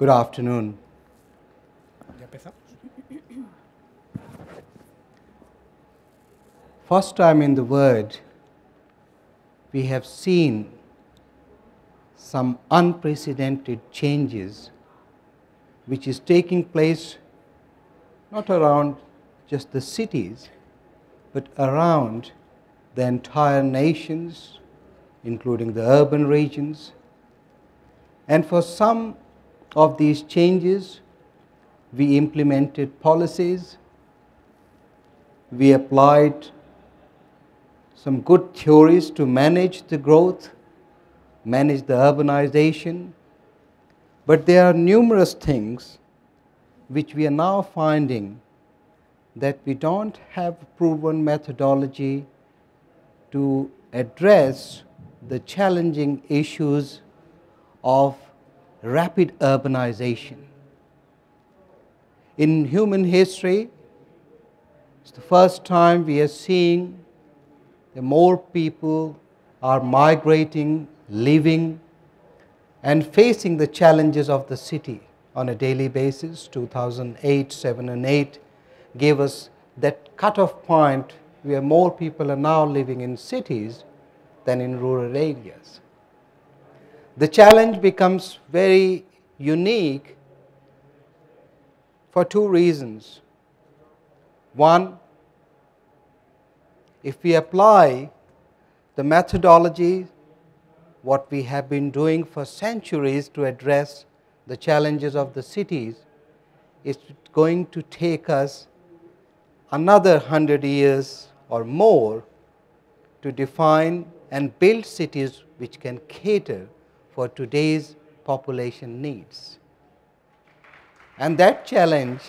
Good afternoon. First time in the Word, we have seen some unprecedented changes which is taking place not around just the cities, but around the entire nations, including the urban regions. And for some of these changes, we implemented policies, we applied some good theories to manage the growth, manage the urbanization, but there are numerous things which we are now finding that we don't have proven methodology to address the challenging issues of rapid urbanization. In human history, it's the first time we are seeing that more people are migrating, living, and facing the challenges of the city on a daily basis. 2008, 7 and 8 gave us that cutoff point where more people are now living in cities than in rural areas the challenge becomes very unique for two reasons. One, if we apply the methodology, what we have been doing for centuries to address the challenges of the cities, it's going to take us another hundred years or more to define and build cities which can cater for today's population needs. And that challenge,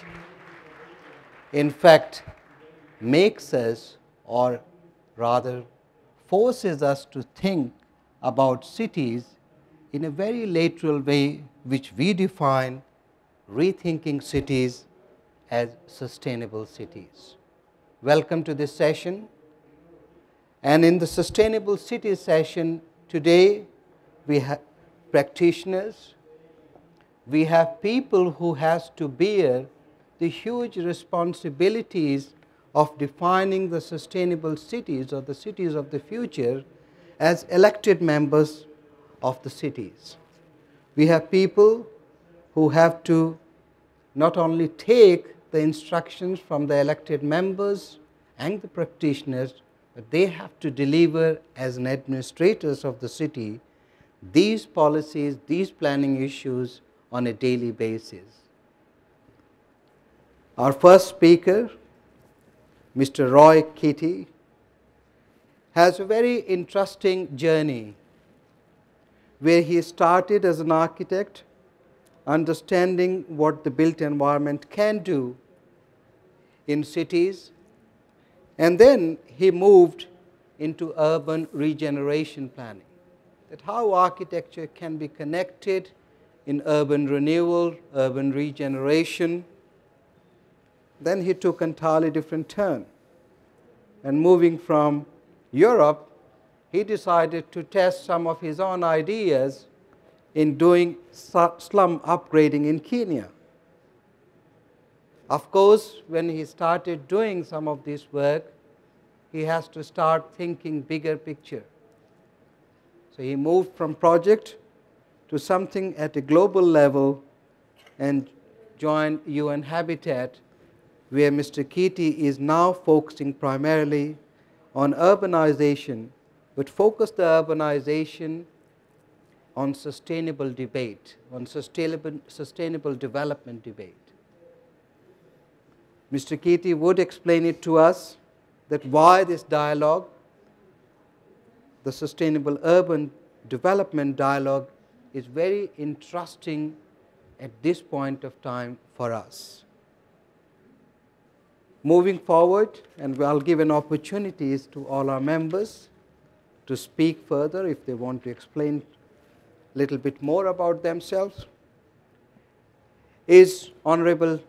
in fact, makes us, or rather forces us to think about cities in a very lateral way, which we define rethinking cities as sustainable cities. Welcome to this session. And in the sustainable cities session, today we practitioners, we have people who has to bear the huge responsibilities of defining the sustainable cities or the cities of the future as elected members of the cities. We have people who have to not only take the instructions from the elected members and the practitioners, but they have to deliver as an administrators of the city these policies, these planning issues on a daily basis. Our first speaker, Mr. Roy Kitty, has a very interesting journey where he started as an architect, understanding what the built environment can do in cities, and then he moved into urban regeneration planning that how architecture can be connected in urban renewal, urban regeneration. Then he took entirely different turn. And moving from Europe, he decided to test some of his own ideas in doing slum upgrading in Kenya. Of course, when he started doing some of this work, he has to start thinking bigger picture. So he moved from project to something at a global level and joined UN Habitat, where Mr. Keaty is now focusing primarily on urbanization, but focus the urbanization on sustainable debate, on sustainable, sustainable development debate. Mr. Keaty would explain it to us that why this dialogue the Sustainable Urban Development Dialogue is very interesting at this point of time for us. Moving forward, and I'll give an opportunity to all our members to speak further if they want to explain a little bit more about themselves, is Honorable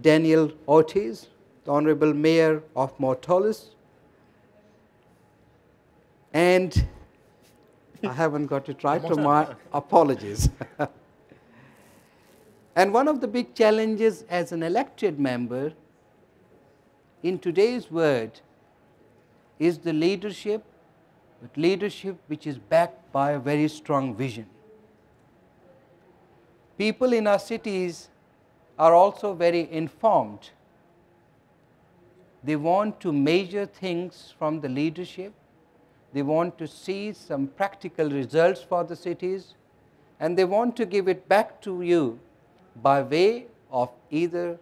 Daniel Ortiz, the Honorable Mayor of Mortolis, and I haven't got it right to my apologies. and one of the big challenges as an elected member in today's world is the leadership, but leadership which is backed by a very strong vision. People in our cities are also very informed. They want to measure things from the leadership they want to see some practical results for the cities and they want to give it back to you by way of either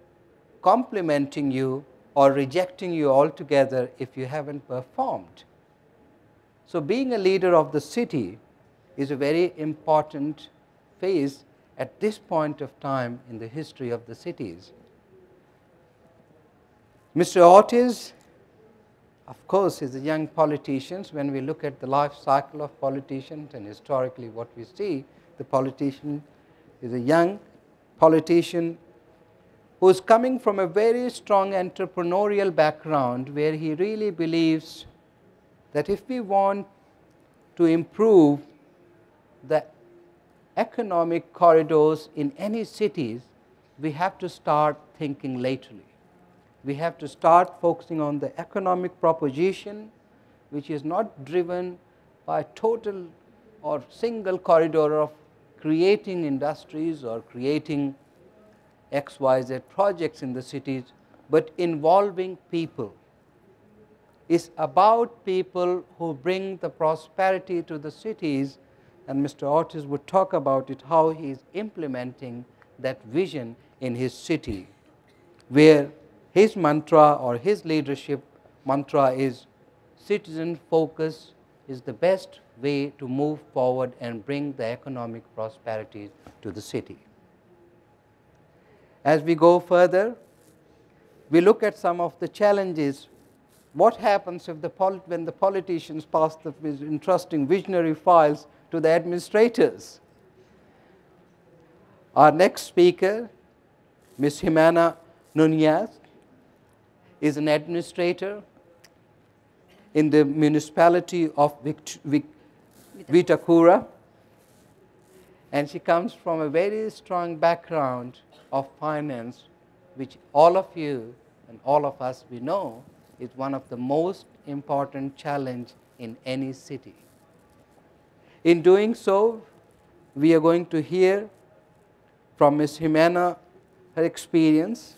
complimenting you or rejecting you altogether if you haven't performed. So being a leader of the city is a very important phase at this point of time in the history of the cities. Mr. Ortiz of course, as young politicians, when we look at the life cycle of politicians and historically what we see, the politician is a young politician who is coming from a very strong entrepreneurial background where he really believes that if we want to improve the economic corridors in any cities, we have to start thinking laterally we have to start focusing on the economic proposition which is not driven by total or single corridor of creating industries or creating XYZ projects in the cities, but involving people. It's about people who bring the prosperity to the cities, and Mr. Ortiz would talk about it, how he is implementing that vision in his city, where his mantra or his leadership mantra is citizen focus is the best way to move forward and bring the economic prosperity to the city. As we go further, we look at some of the challenges. What happens the when the politicians pass the entrusting visionary files to the administrators? Our next speaker, Ms. Jimena Nunez, is an administrator in the municipality of Vict Vitakura. And she comes from a very strong background of finance, which all of you and all of us we know is one of the most important challenge in any city. In doing so, we are going to hear from Ms. Jimena her experience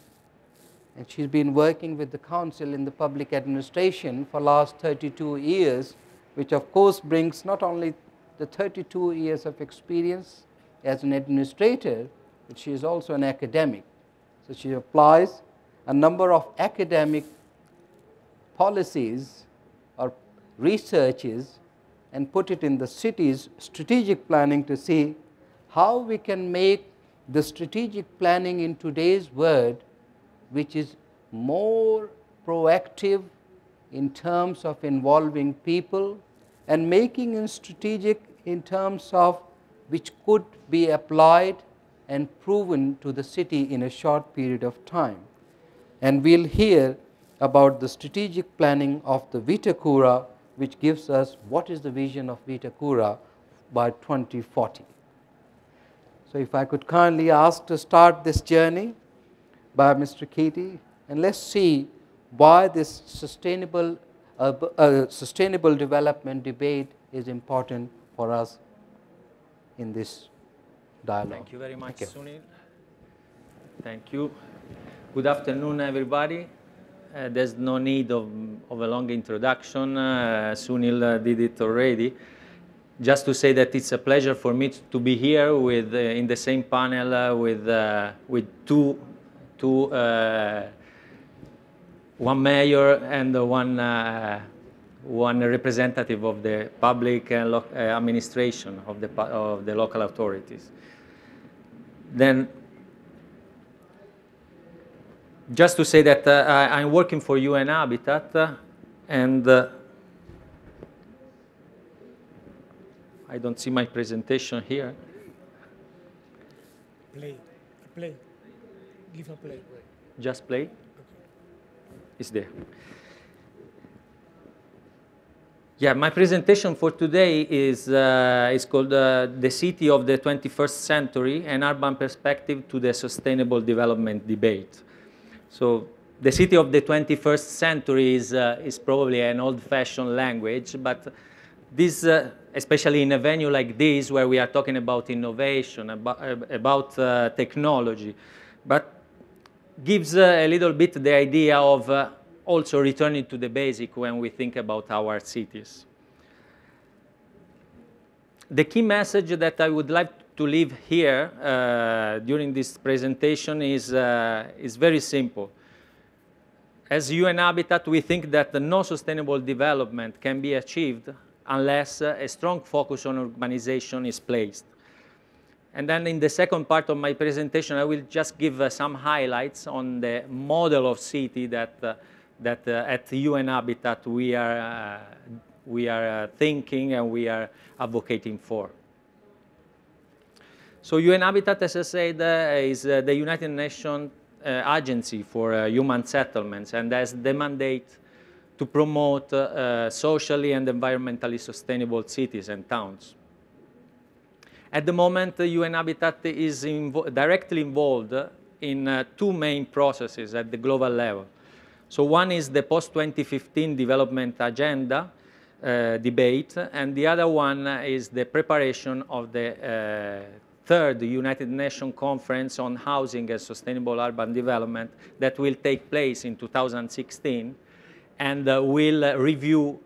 and she's been working with the council in the public administration for last 32 years, which of course brings not only the 32 years of experience as an administrator, but she is also an academic. So she applies a number of academic policies or researches and put it in the city's strategic planning to see how we can make the strategic planning in today's world which is more proactive in terms of involving people and making it strategic in terms of which could be applied and proven to the city in a short period of time. And we'll hear about the strategic planning of the Vitakura, which gives us what is the vision of Vitakura by 2040. So if I could kindly ask to start this journey by Mr. Katie, and let's see why this sustainable, uh, uh, sustainable development debate is important for us in this dialogue. Thank you very much, Sunil. Thank you. Good afternoon, everybody. Uh, there's no need of, of a long introduction. Uh, Sunil uh, did it already just to say that it's a pleasure for me to be here with uh, in the same panel uh, with uh, with two to uh, one mayor and one, uh, one representative of the public uh, uh administration of the, of the local authorities. Then, just to say that uh, I, am working for UN Habitat uh, and I don't see my presentation here. Play, play. Give a play. Just play. Okay. It's there. Yeah, my presentation for today is, uh, is called uh, The City of the 21st Century, an Urban Perspective to the Sustainable Development Debate. So the city of the 21st century is, uh, is probably an old-fashioned language, but this, uh, especially in a venue like this where we are talking about innovation, about, about uh, technology, but gives a little bit the idea of uh, also returning to the basic when we think about our cities. The key message that I would like to leave here uh, during this presentation is, uh, is very simple. As UN Habitat, we think that no sustainable development can be achieved unless uh, a strong focus on urbanization is placed. And then in the second part of my presentation, I will just give uh, some highlights on the model of city that, uh, that uh, at UN Habitat we are, uh, we are uh, thinking and we are advocating for. So UN Habitat, as I said, uh, is the United Nations Agency for Human Settlements and has the mandate to promote socially and environmentally sustainable cities and towns. At the moment, the UN Habitat is invo directly involved in uh, two main processes at the global level. So one is the post-2015 development agenda uh, debate, and the other one is the preparation of the uh, third United Nations Conference on Housing and Sustainable Urban Development that will take place in 2016 and uh, will review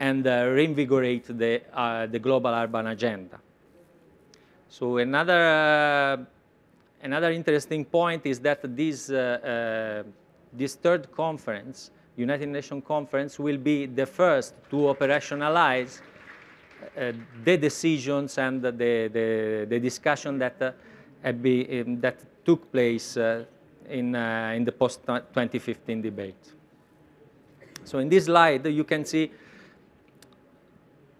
and uh, reinvigorate the, uh, the global urban agenda. So another another interesting point is that this uh, uh, this third conference, United Nations conference, will be the first to operationalize uh, the decisions and the, the, the discussion that, uh, be, um, that took place uh, in, uh, in the post-2015 debate. So in this slide, you can see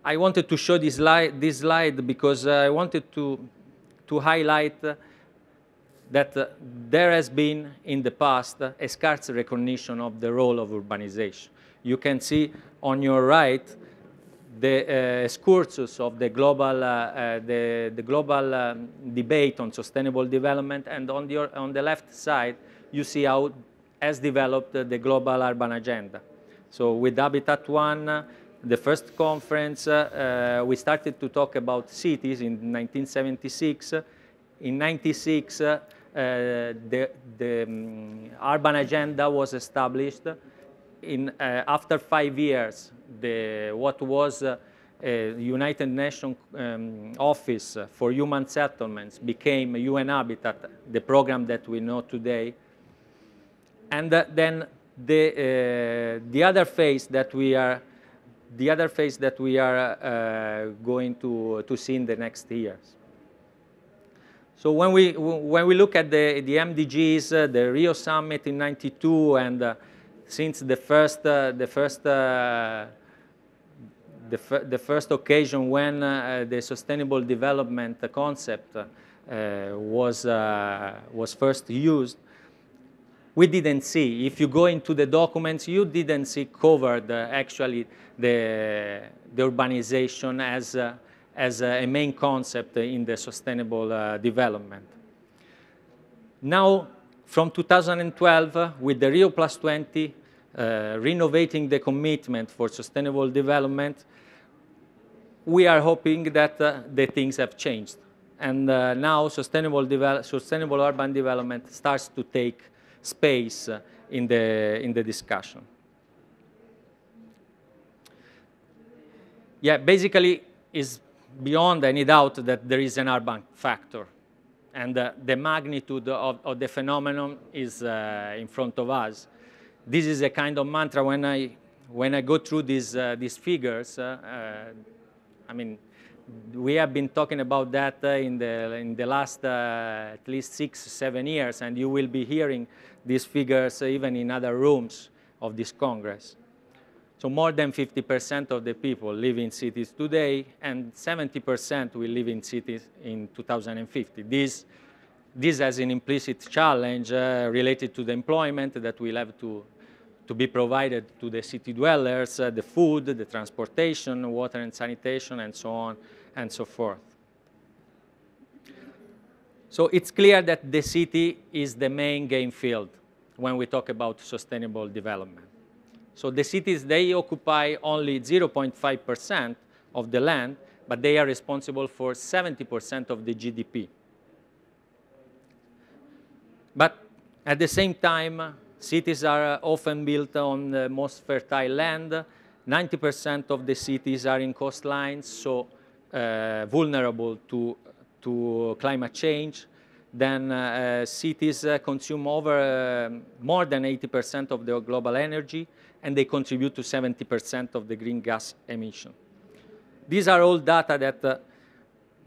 I wanted to show this slide, this slide because I wanted to, to highlight that uh, there has been in the past a scarce recognition of the role of urbanization. You can see on your right the uh, excursus of the global, uh, uh, the, the, global um, debate on sustainable development, and on the, on the left side, you see how has developed the global urban agenda. So with Habitat One, the first conference, uh, we started to talk about cities in 1976. In 96, uh, the, the um, urban agenda was established. In, uh, after five years, the, what was uh, United Nations um, Office for Human Settlements became UN Habitat, the program that we know today. And uh, then the, uh, the other phase that we are the other phase that we are uh, going to, to see in the next years. So when we, when we look at the, the MDGs, uh, the Rio Summit in 92, and uh, since the first, the first the, the, first occasion when uh, the sustainable development concept uh, was, uh, was first used, we didn't see. If you go into the documents, you didn't see covered uh, actually the, the urbanization as, uh, as a main concept in the sustainable uh, development. Now, from 2012, uh, with the Rio Plus 20, uh, renovating the commitment for sustainable development, we are hoping that uh, the things have changed. And now sustainable, sustainable urban development starts to take space in the, in the discussion. Yeah, basically, it's beyond any doubt that there is an urban factor. And uh, the magnitude of, of, the phenomenon is uh, in front of us. This is a kind of mantra when I, when I go through these, uh, these figures. Uh, uh, I mean, we have been talking about that uh, in, the, in the last at least six, seven years, and you will be hearing these figures even in other rooms of this Congress. So more than 50% of the people live in cities today, and 70% will live in cities in 2050. This, this has an implicit challenge uh, related to the employment that will have to, to be provided to the city dwellers, uh, the food, the transportation, water and sanitation, and so on and so forth. So it's clear that the city is the main game field when we talk about sustainable development. So the cities, they occupy only 0.5% of the land, but they are responsible for 70% of the GDP. But at the same time, cities are uh, often built on the most fertile land. 90% of the cities are in coastlines, so uh, vulnerable to to climate change, then uh, uh, cities uh, consume over uh, more than 80% of their global energy, and they contribute to 70% of the green gas emission. These are all data that, uh,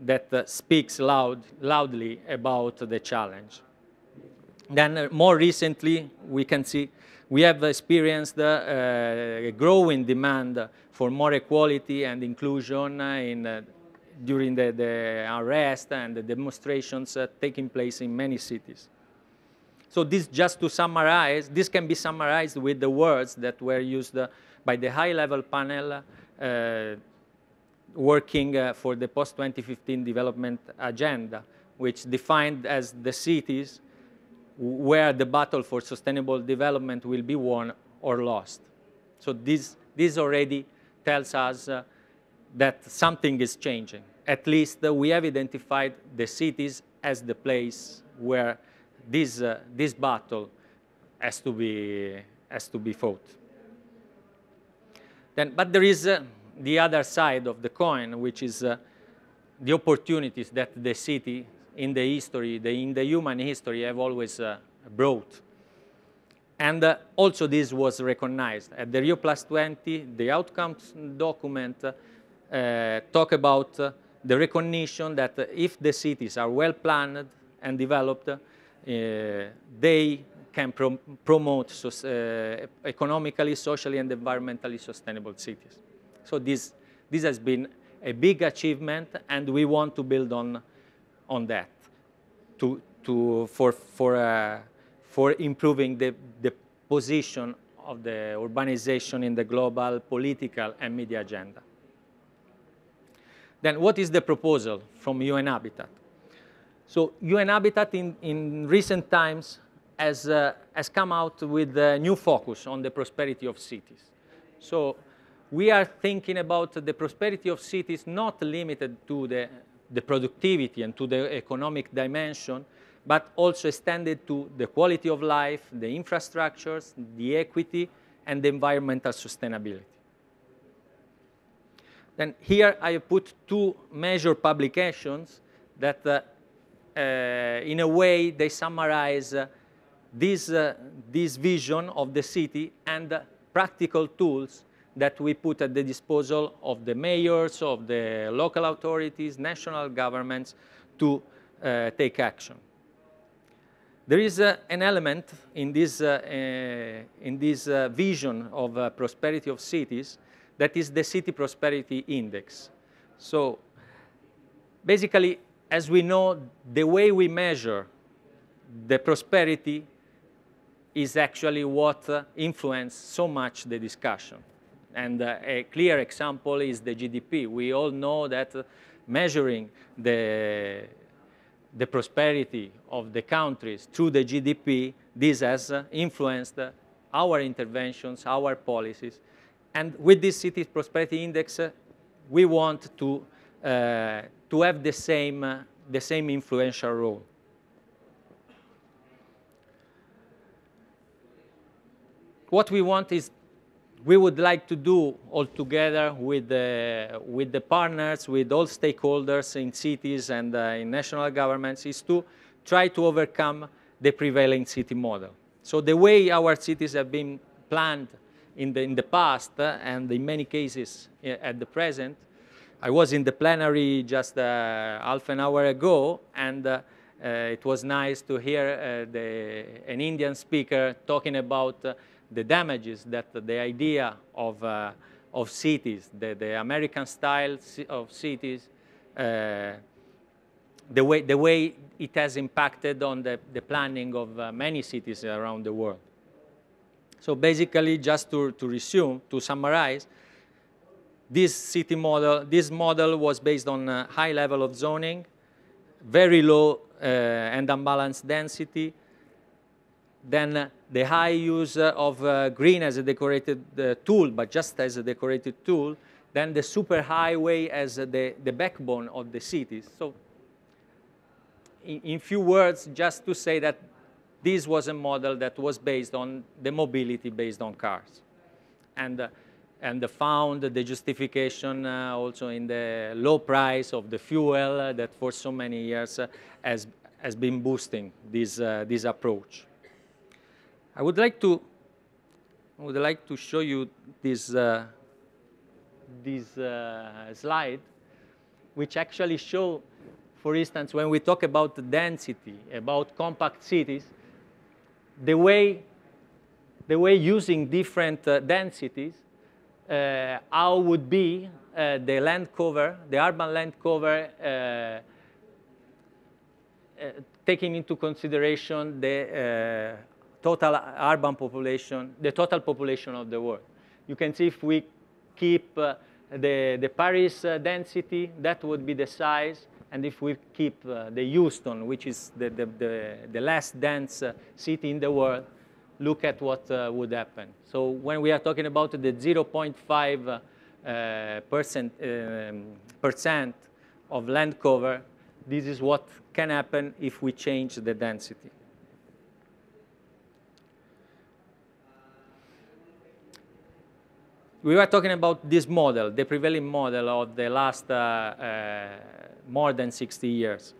that uh, speaks loud, loudly about the challenge. Then more recently, we can see we have experienced a growing demand for more equality and inclusion in during the, the arrest and the demonstrations uh, taking place in many cities. So this, just to summarize, this can be summarized with the words that were used uh, by the high-level panel uh, working uh, for the post-2015 development agenda, which defined as the cities where the battle for sustainable development will be won or lost. So this, this already tells us uh, that something is changing. At least we have identified the cities as the place where this, uh, this battle has to be, has to be fought. Then, but there is uh, the other side of the coin, which is uh, the opportunities that the city in the history, the, in the human history, have always uh, brought. And uh, also this was recognized. At the Rio Plus 20, the outcomes document uh, uh, talk about uh, the recognition that uh, if the cities are well planned and developed, they can pro promote so, economically, socially, and environmentally sustainable cities. So this, this has been a big achievement, and we want to build on, on that to, to, for, for, uh, for improving the, the position of the urbanization in the global political and media agenda. Then what is the proposal from UN Habitat? So UN Habitat in, in recent times has, uh, has come out with a new focus on the prosperity of cities. So we are thinking about the prosperity of cities not limited to the, the productivity and to the economic dimension, but also extended to the quality of life, the infrastructures, the equity, and the environmental sustainability. Then here I put two major publications that, uh, uh, in a way, they summarize uh, this, uh, this vision of the city and practical tools that we put at the disposal of the mayors, of the local authorities, national governments to uh, take action. There is uh, an element in this, uh, uh, in this uh, vision of prosperity of cities that is the City Prosperity Index. So basically, as we know, the way we measure the prosperity is actually what uh, so much the discussion. And uh, a clear example is the GDP. We all know that uh, measuring the, the prosperity of the countries through the GDP, this has uh, influenced our interventions, our policies, and with this cities prosperity index, uh, we want to, uh, to have the same, uh, the same influential role. What we want is we would like to do all together with the, with the partners, with all stakeholders in cities and uh, in national governments is to try to overcome the prevailing city model. So the way our cities have been planned in the, in the past uh, and in many cases uh, at the present. I was in the plenary just uh, half an hour ago and uh, it was nice to hear uh, the, an Indian speaker talking about uh, the damages that the idea of, of cities, the, the, American style of cities, the, way, the way it has impacted on the, the planning of many cities around the world. So basically, just to, to resume, to summarize, this city model, this model was based on a high level of zoning, very low uh, and unbalanced density, then the high use uh, of uh, green as a decorated uh, tool, but just as a decorated tool, then the superhighway as the, the backbone of the cities. So in, in few words, just to say that this was a model that was based on the mobility based on cars. And, uh, and found the justification uh, also in the low price of the fuel uh, that for so many years uh, has, has been boosting this, uh, this approach. I would like to, I would like to show you this, uh, this slide, which actually show, for instance, when we talk about density, about compact cities, the way, the way using different uh, densities, uh, how would be uh, the land cover, the urban land cover, uh, uh, taking into consideration the uh, total urban population, the total population of the world. You can see if we keep the, the Paris density, that would be the size and if we keep uh, the Houston, which is the, the, the, the last dense uh, city in the world, look at what uh, would happen. So when we are talking about the 0.5 uh, percent, um, percent of land cover, this is what can happen if we change the density. We were talking about this model, the prevailing model of the last uh, uh, more than 60 years.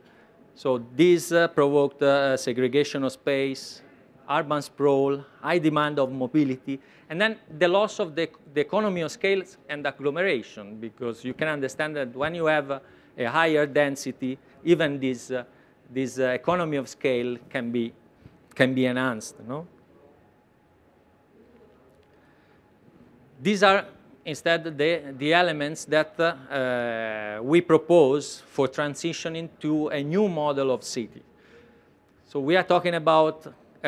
So this uh, provoked uh, segregation of space, urban sprawl, high demand of mobility, and then the loss of the, the economy of scale and agglomeration, because you can understand that when you have a, a higher density, even this, uh, this uh, economy of scale can be, can be enhanced. No? These are instead the, the elements that uh, we propose for transitioning to a new model of city. So we are talking about uh,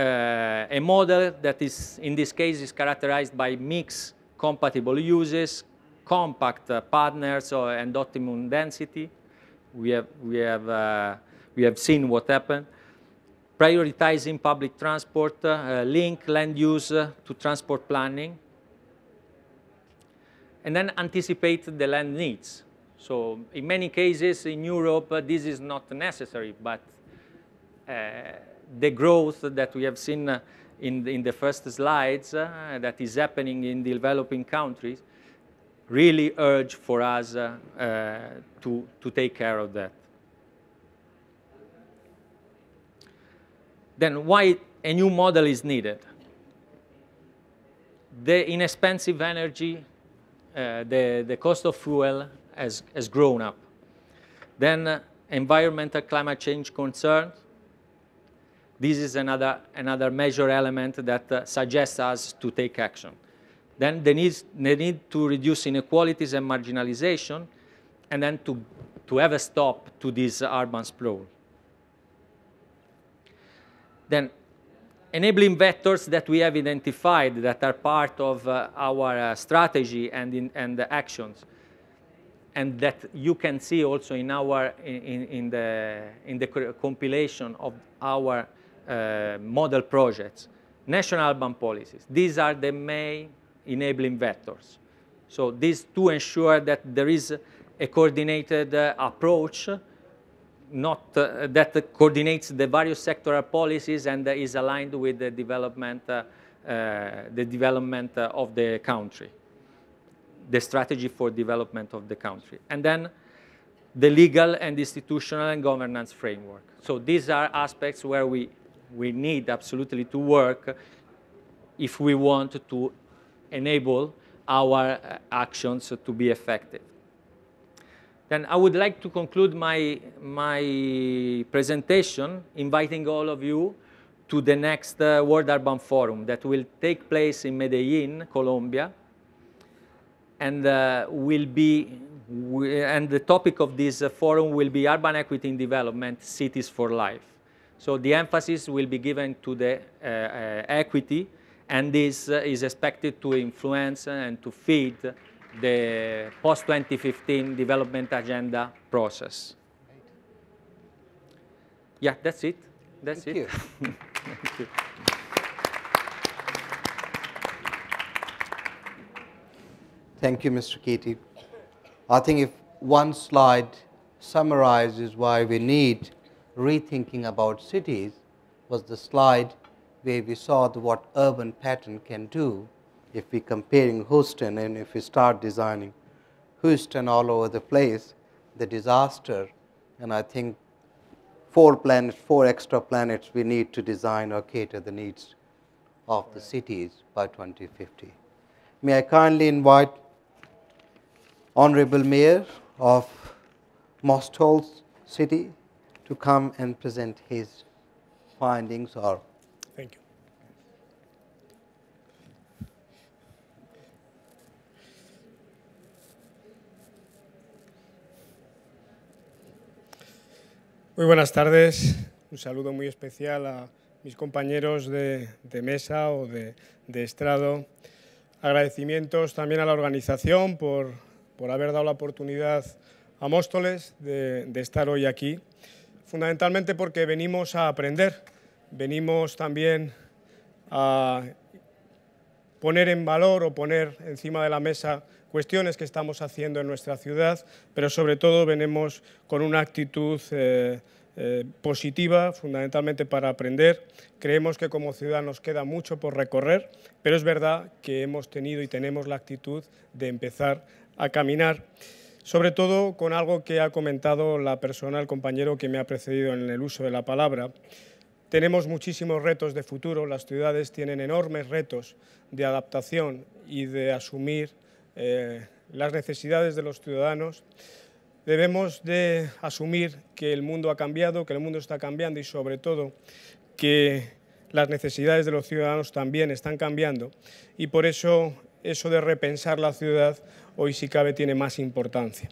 a model that is, in this case, is characterized by mixed compatible uses, compact uh, partners and optimum density. We have, we, have, uh, we have seen what happened prioritizing public transport, uh, link land use uh, to transport planning, and then anticipate the land needs. So in many cases in Europe, uh, this is not necessary, but uh, the growth that we have seen uh, in, the, in the first slides uh, that is happening in developing countries really urge for us uh, uh, to, to take care of that. Then why a new model is needed? The inexpensive energy uh, the, the cost of fuel has, has grown up. Then uh, environmental climate change concerns. This is another, another major element that uh, suggests us to take action. Then the, needs, the need to reduce inequalities and marginalization, and then to, to have a stop to this urban sprawl. Then enabling vectors that we have identified that are part of uh, our uh, strategy and, in, and the actions and that you can see also in our in, in the in the compilation of our uh, model projects national urban policies these are the main enabling vectors so these to ensure that there is a coordinated uh, approach not uh, that coordinates the various sectoral policies and uh, is aligned with the development uh, uh, the development of the country, the strategy for development of the country, and then the legal and institutional and governance framework. So these are aspects where we we need absolutely to work if we want to enable our actions to be effective. Then I would like to conclude my, my presentation inviting all of you to the next uh, World Urban Forum that will take place in Medellin, Colombia. And, uh, will be, and the topic of this uh, forum will be Urban Equity in Development, Cities for Life. So the emphasis will be given to the uh, uh, equity, and this uh, is expected to influence and to feed the post-2015 development agenda process. Yeah, that's it. That's Thank it. You. Thank you. Thank you, Mr. Keaty. I think if one slide summarizes why we need rethinking about cities was the slide where we saw the, what urban pattern can do if we are comparing Houston and if we start designing Houston all over the place, the disaster, and I think four planets, four extra planets we need to design or cater the needs of the cities by 2050. May I kindly invite Honorable Mayor of Mosthol City to come and present his findings or Muy buenas tardes. Un saludo muy especial a mis compañeros de, mesa o de, estrado. Agradecimientos también a la organización por, por haber dado la oportunidad a Móstoles de, estar hoy aquí, fundamentalmente porque venimos a aprender, venimos también a poner en valor o poner encima de la mesa cuestiones que estamos haciendo en nuestra ciudad, pero sobre todo venimos con una actitud eh, eh, positiva, fundamentalmente para aprender. Creemos que como ciudad nos queda mucho por recorrer, pero es verdad que hemos tenido y tenemos la actitud de empezar a caminar sobre todo con algo que ha comentado la persona, el compañero que me ha precedido en el uso de la palabra. Tenemos muchísimos retos de futuro, las ciudades tienen enormes retos de adaptación y de asumir eh, las necesidades de los ciudadanos, debemos de asumir que el mundo ha cambiado, que el mundo está cambiando y sobre todo que las necesidades de los ciudadanos también están cambiando y por eso eso de repensar la ciudad hoy si cabe tiene más importancia.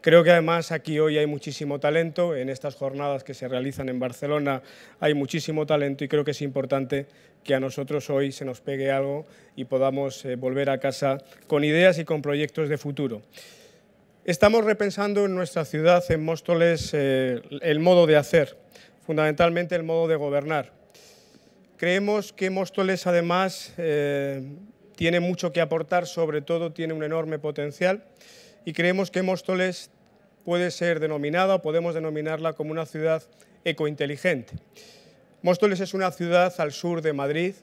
Creo que además aquí hoy hay muchísimo talento, en estas jornadas que se realizan en Barcelona hay muchísimo talento y creo que es importante que a nosotros hoy se nos pegue algo y podamos eh, volver a casa con ideas y con proyectos de futuro. Estamos repensando en nuestra ciudad, en Móstoles, eh, el modo de hacer, fundamentalmente el modo de gobernar. Creemos que Móstoles además eh, tiene mucho que aportar, sobre todo tiene un enorme potencial y creemos que Móstoles puede ser denominada o podemos denominarla como una ciudad ecointeligente. Móstoles es una ciudad al sur de Madrid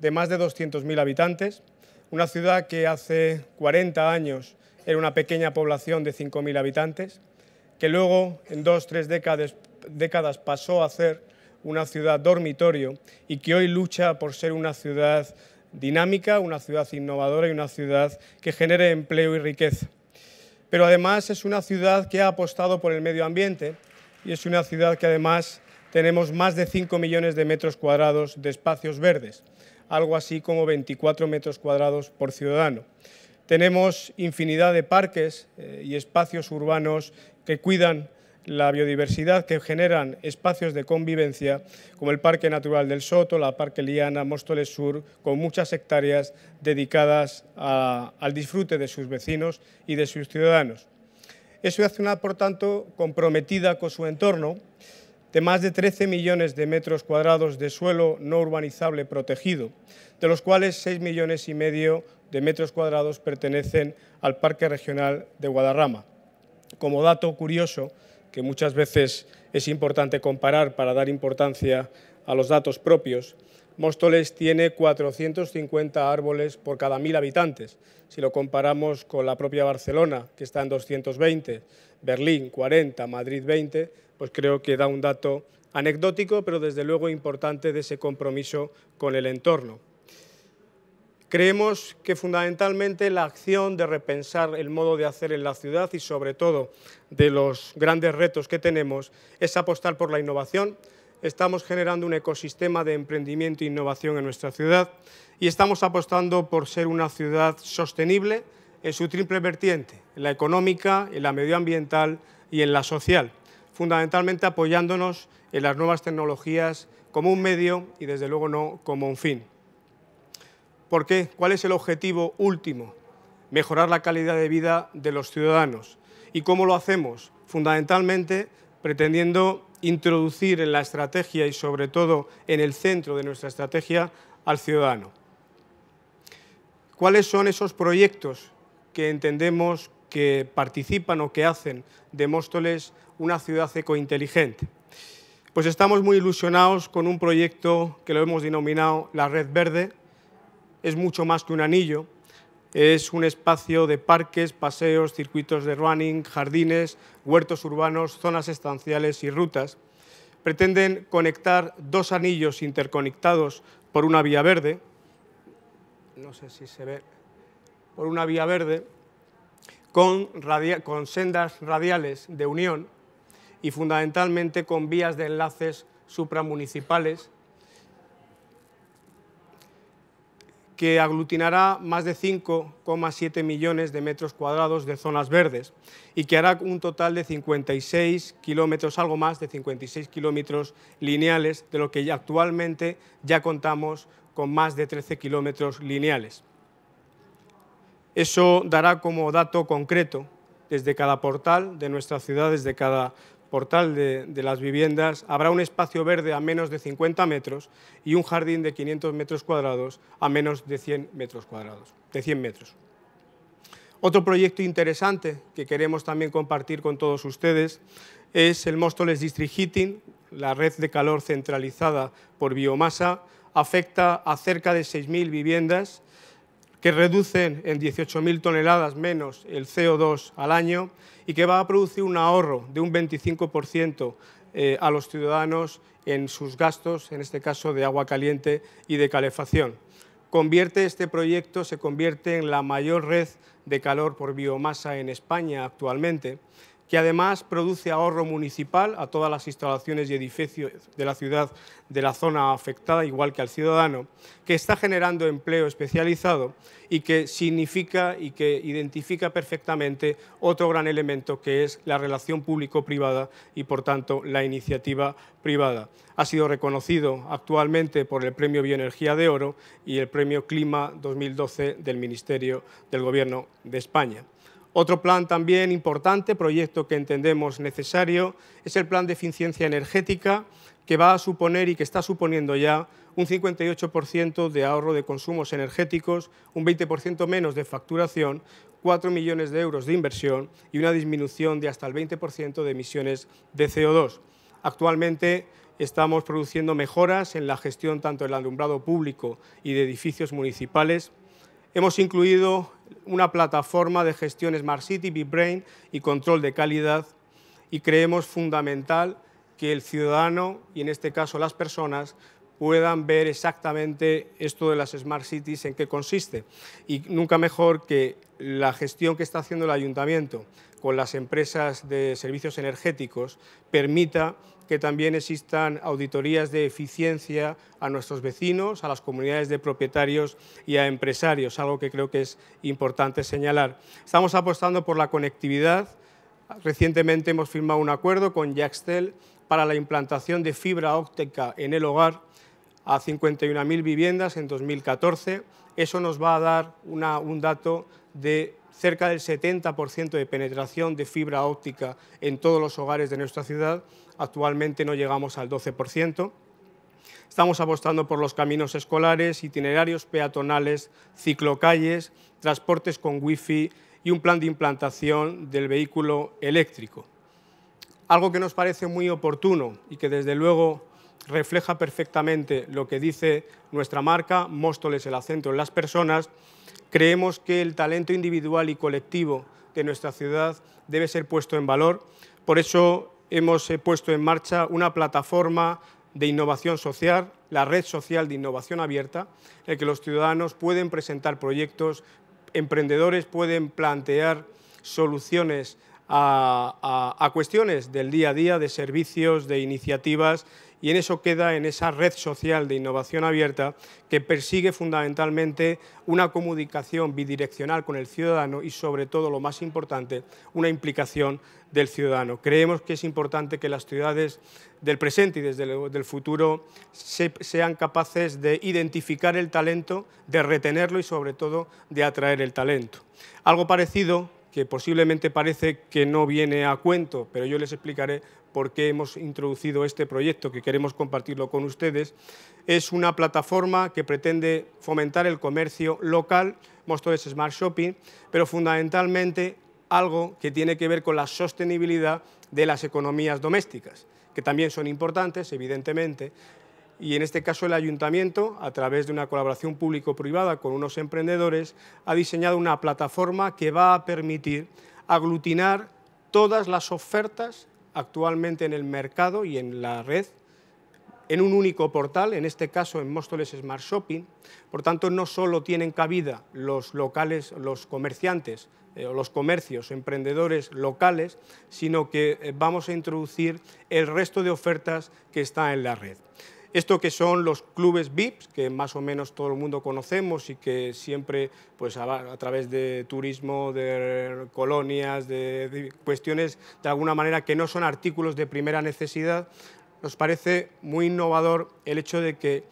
de más de 200.000 habitantes, una ciudad que hace 40 años era una pequeña población de 5.000 habitantes, que luego en dos, tres décadas pasó a ser una ciudad dormitorio y que hoy lucha por ser una ciudad dinámica, una ciudad innovadora y una ciudad que genere empleo y riqueza pero además es una ciudad que ha apostado por el medio ambiente y es una ciudad que además tenemos más de 5 millones de metros cuadrados de espacios verdes, algo así como 24 metros cuadrados por ciudadano. Tenemos infinidad de parques eh, y espacios urbanos que cuidan la biodiversidad que generan espacios de convivencia como el Parque Natural del Soto, la Parque Liana, Móstoles Sur, con muchas hectáreas dedicadas al disfrute de sus vecinos y de sus ciudadanos. Es una ciudad, por tanto, comprometida con su entorno, de más de 13 millones de metros cuadrados de suelo no urbanizable protegido, de los cuales 6 millones y medio de metros cuadrados pertenecen al Parque Regional de Guadarrama. Como dato curioso, que muchas veces es importante comparar para dar importancia a los datos propios, Móstoles tiene 450 árboles por cada 1.000 habitantes. Si lo comparamos con la propia Barcelona, que está en 220, Berlín 40, Madrid 20, pues creo que da un dato anecdótico, pero desde luego importante de ese compromiso con el entorno. Creemos que fundamentalmente la acción de repensar el modo de hacer en la ciudad y sobre todo de los grandes retos que tenemos es apostar por la innovación. Estamos generando un ecosistema de emprendimiento e innovación en nuestra ciudad y estamos apostando por ser una ciudad sostenible en su triple vertiente, en la económica, en la medioambiental y en la social, fundamentalmente apoyándonos en las nuevas tecnologías como un medio y desde luego no como un fin. ¿Por qué? ¿Cuál es el objetivo último? Mejorar la calidad de vida de los ciudadanos. ¿Y cómo lo hacemos? Fundamentalmente pretendiendo introducir en la estrategia y sobre todo en el centro de nuestra estrategia al ciudadano. ¿Cuáles son esos proyectos que entendemos que participan o que hacen de Móstoles una ciudad ecointeligente? Pues estamos muy ilusionados con un proyecto que lo hemos denominado la Red Verde, es mucho más que un anillo, es un espacio de parques, paseos, circuitos de running, jardines, huertos urbanos, zonas estanciales y rutas. Pretenden conectar dos anillos interconectados por una vía verde, no sé si se ve, por una vía verde, con, con sendas radiales de unión y fundamentalmente con vías de enlaces supramunicipales que aglutinará más de 5,7 millones de metros cuadrados de zonas verdes y que hará un total de 56 kilómetros, algo más de 56 kilómetros lineales, de lo que actualmente ya contamos con más de 13 kilómetros lineales. Eso dará como dato concreto desde cada portal de nuestra ciudad, desde cada portal de, las viviendas habrá un espacio verde a menos de 50 metros y un jardín de 500 metros cuadrados a menos de 100 metros cuadrados, de 100 metros. Otro proyecto interesante que queremos también compartir con todos ustedes es el Móstoles District Heating, la red de calor centralizada por biomasa, afecta a cerca de 6.000 viviendas que reducen en 18.000 toneladas menos el CO2 al año y que va a producir un ahorro de un 25% eh, a los ciudadanos en sus gastos, en este caso de agua caliente y de calefacción. Convierte este proyecto, se convierte en la mayor red de calor por biomasa en España actualmente que además produce ahorro municipal a todas las instalaciones y edificios de la ciudad de la zona afectada, igual que al ciudadano, que está generando empleo especializado y que significa y que identifica perfectamente otro gran elemento que es la relación público-privada y, por tanto, la iniciativa privada. Ha sido reconocido actualmente por el Premio Bioenergía de Oro y el Premio Clima 2012 del Ministerio del Gobierno de España. Otro plan también importante, proyecto que entendemos necesario, es el plan de eficiencia energética, que va a suponer y que está suponiendo ya un 58% de ahorro de consumos energéticos, un 20% menos de facturación, 4 millones de euros de inversión y una disminución de hasta el 20% de emisiones de CO2. Actualmente estamos produciendo mejoras en la gestión tanto del alumbrado público y de edificios municipales. Hemos incluido una plataforma de gestión Smart City, Big Brain y control de calidad y creemos fundamental que el ciudadano y en este caso las personas puedan ver exactamente esto de las Smart Cities en qué consiste y nunca mejor que la gestión que está haciendo el ayuntamiento con las empresas de servicios energéticos permita que también existan auditorías de eficiencia a nuestros vecinos, a las comunidades de propietarios y a empresarios, algo que creo que es importante señalar. Estamos apostando por la conectividad. Recientemente hemos firmado un acuerdo con Jaxtel para la implantación de fibra óptica en el hogar a 51.000 viviendas en 2014. Eso nos va a dar un dato de cerca del 70% de penetración de fibra óptica en todos los hogares de nuestra ciudad. Actualmente no llegamos al 12%. Estamos apostando por los caminos escolares, itinerarios peatonales, ciclocalles, transportes con wifi y un plan de implantación del vehículo eléctrico. Algo que nos parece muy oportuno y que desde luego refleja perfectamente lo que dice nuestra marca, Móstoles el acento en las personas, Creemos que el talento individual y colectivo de nuestra ciudad debe ser puesto en valor. Por eso hemos eh, puesto en marcha una plataforma de innovación social, la red social de innovación abierta, en la que los ciudadanos pueden presentar proyectos, emprendedores pueden plantear soluciones a, a, cuestiones del día a día, de servicios, de iniciativas y en eso queda en esa red social de innovación abierta que persigue fundamentalmente una comunicación bidireccional con el ciudadano y sobre todo lo más importante, una implicación del ciudadano. Creemos que es importante que las ciudades del presente y desde el del futuro sean capaces de identificar el talento, de retenerlo y sobre todo de atraer el talento. Algo parecido que posiblemente parece que no viene a cuento, pero yo les explicaré por qué hemos introducido este proyecto que queremos compartirlo con ustedes, es una plataforma que pretende fomentar el comercio local, Mosto ese Smart Shopping, pero fundamentalmente algo que tiene que ver con la sostenibilidad de las economías domésticas, que también son importantes, evidentemente, y en este caso el ayuntamiento, a través de una colaboración público-privada con unos emprendedores, ha diseñado una plataforma que va a permitir aglutinar todas las ofertas actualmente en el mercado y en la red en un único portal, en este caso en Móstoles Smart Shopping. Por tanto, no solo tienen cabida los locales, los comerciantes, eh, o los comercios, emprendedores locales, sino que eh, vamos a introducir el resto de ofertas que están en la red. Esto que son los clubes VIPs, que más o menos todo el mundo conocemos y que siempre pues, a, través de turismo, de colonias, de, cuestiones de alguna manera que no son artículos de primera necesidad, nos parece muy innovador el hecho de que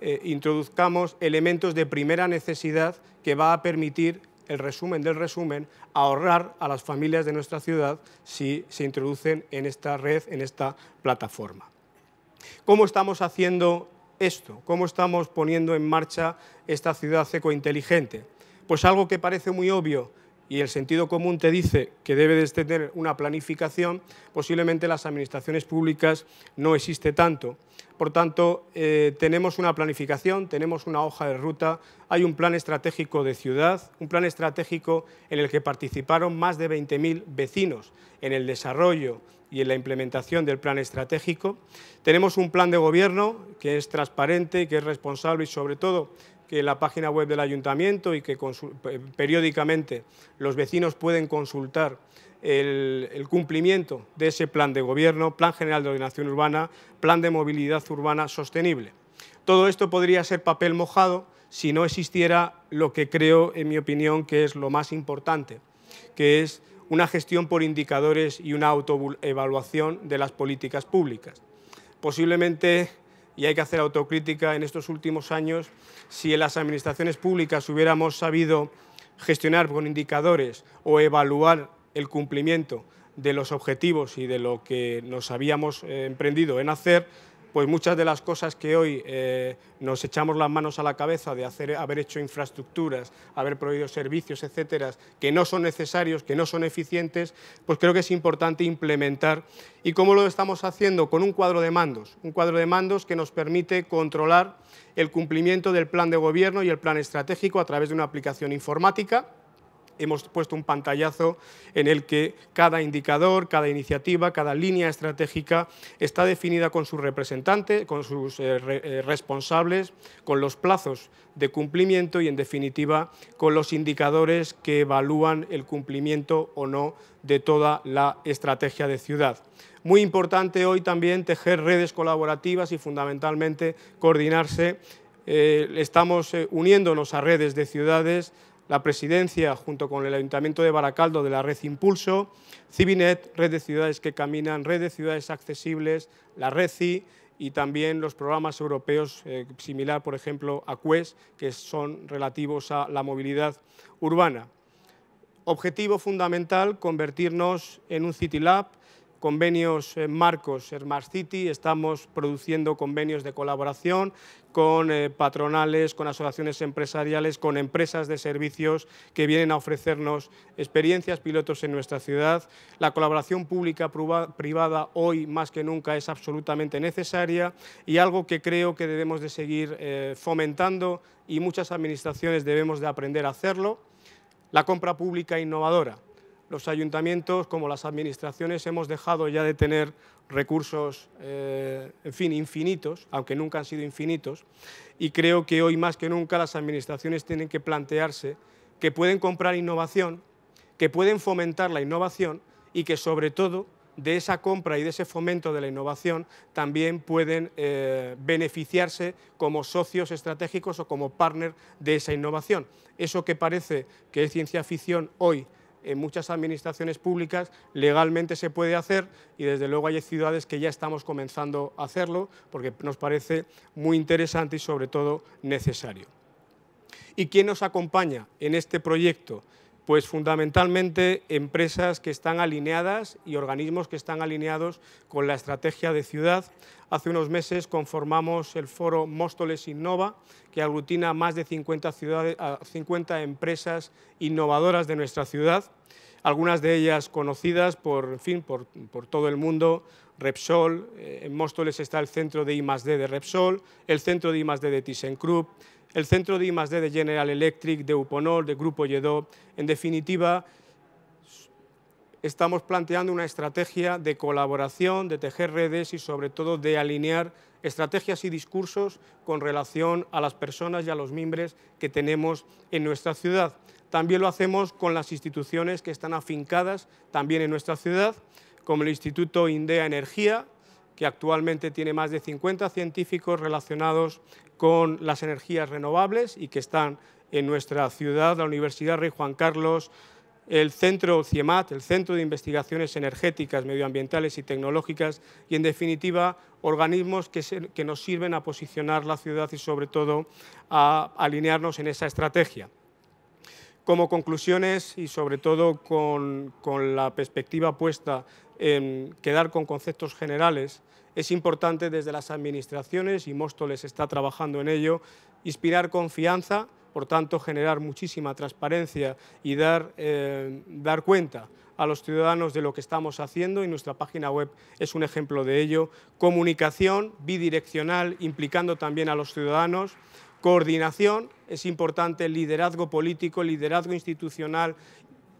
eh, introduzcamos elementos de primera necesidad que va a permitir el resumen del resumen, ahorrar a las familias de nuestra ciudad si se introducen en esta red, en esta plataforma. ¿Cómo estamos haciendo esto? ¿Cómo estamos poniendo en marcha esta ciudad ecointeligente? Pues algo que parece muy obvio y el sentido común te dice que debe de tener una planificación, posiblemente las administraciones públicas no existe tanto. Por tanto, eh, tenemos una planificación, tenemos una hoja de ruta, hay un plan estratégico de ciudad, un plan estratégico en el que participaron más de 20.000 vecinos en el desarrollo, y en la implementación del plan estratégico. Tenemos un plan de gobierno que es transparente, que es responsable y sobre todo que la página web del ayuntamiento y que periódicamente los vecinos pueden consultar el, el, cumplimiento de ese plan de gobierno, plan general de ordenación urbana, plan de movilidad urbana sostenible. Todo esto podría ser papel mojado si no existiera lo que creo, en mi opinión, que es lo más importante, que es una gestión por indicadores y una autoevaluación de las políticas públicas. Posiblemente, y hay que hacer autocrítica, en estos últimos años, si en las administraciones públicas hubiéramos sabido gestionar con indicadores o evaluar el cumplimiento de los objetivos y de lo que nos habíamos eh, emprendido en hacer, pues muchas de las cosas que hoy eh, nos echamos las manos a la cabeza de hacer, haber hecho infraestructuras, haber prohibido servicios, etcétera, que no son necesarios, que no son eficientes, pues creo que es importante implementar. ¿Y cómo lo estamos haciendo? Con un cuadro de mandos, un cuadro de mandos que nos permite controlar el cumplimiento del plan de gobierno y el plan estratégico a través de una aplicación informática hemos puesto un pantallazo en el que cada indicador, cada iniciativa, cada línea estratégica está definida con su representante, con sus eh, eh, responsables, con los plazos de cumplimiento y, en definitiva, con los indicadores que evalúan el cumplimiento o no de toda la estrategia de ciudad. Muy importante hoy también tejer redes colaborativas y, fundamentalmente, coordinarse eh, estamos uniéndonos a redes de ciudades la Presidencia, junto con el Ayuntamiento de Baracaldo de la Red Impulso, Cibinet, Red de Ciudades que Caminan, Red de Ciudades Accesibles, la RECI y también los programas europeos eh, similar, por ejemplo, a CUES, que son relativos a la movilidad urbana. Objetivo fundamental, convertirnos en un City Lab, convenios marcos Smart City, estamos produciendo convenios de colaboración con eh, patronales, con asociaciones empresariales, con empresas de servicios que vienen a ofrecernos experiencias pilotos en nuestra ciudad. La colaboración pública-privada hoy más que nunca es absolutamente necesaria y algo que creo que debemos de seguir eh, fomentando y muchas administraciones debemos de aprender a hacerlo, la compra pública innovadora los ayuntamientos como las administraciones hemos dejado ya de tener recursos, eh, en fin, infinitos, aunque nunca han sido infinitos, y creo que hoy más que nunca las administraciones tienen que plantearse que pueden comprar innovación, que pueden fomentar la innovación y que sobre todo de esa compra y de ese fomento de la innovación también pueden eh, beneficiarse como socios estratégicos o como partner de esa innovación. Eso que parece que es ciencia ficción hoy en muchas administraciones públicas legalmente se puede hacer y desde luego hay ciudades que ya estamos comenzando a hacerlo porque nos parece muy interesante y sobre todo necesario. ¿Y quién nos acompaña en este proyecto? Pues fundamentalmente empresas que están alineadas y organismos que están alineados con la estrategia de ciudad. Hace unos meses conformamos el foro Móstoles Innova, que aglutina más de 50, empresas innovadoras de nuestra ciudad algunas de ellas conocidas por, fin, por, todo el mundo, Repsol, eh, en Móstoles está el centro de I+.D. de Repsol, el centro de I+.D. de ThyssenKrupp, el centro de I+.D. de General Electric, de Uponol, de Grupo Yedó. En definitiva, estamos planteando una estrategia de colaboración, de tejer redes y sobre todo de alinear estrategias y discursos con relación a las personas y a los miembros que tenemos en nuestra ciudad. También lo hacemos con las instituciones que están afincadas también en nuestra ciudad, como el Instituto INDEA Energía, que actualmente tiene más de 50 científicos relacionados con las energías renovables y que están en nuestra ciudad, la Universidad Rey Juan Carlos, el Centro CIEMAT, el Centro de Investigaciones Energéticas, Medioambientales y Tecnológicas y, en definitiva, organismos que, que nos sirven a posicionar la ciudad y, sobre todo, a alinearnos en esa estrategia. Como conclusiones y sobre todo con, la perspectiva puesta en quedar con conceptos generales, es importante desde las administraciones, y Móstoles está trabajando en ello, inspirar confianza, por tanto generar muchísima transparencia y dar, eh, dar cuenta a los ciudadanos de lo que estamos haciendo y nuestra página web es un ejemplo de ello. Comunicación bidireccional implicando también a los ciudadanos, coordinación, es importante el liderazgo político, el liderazgo institucional,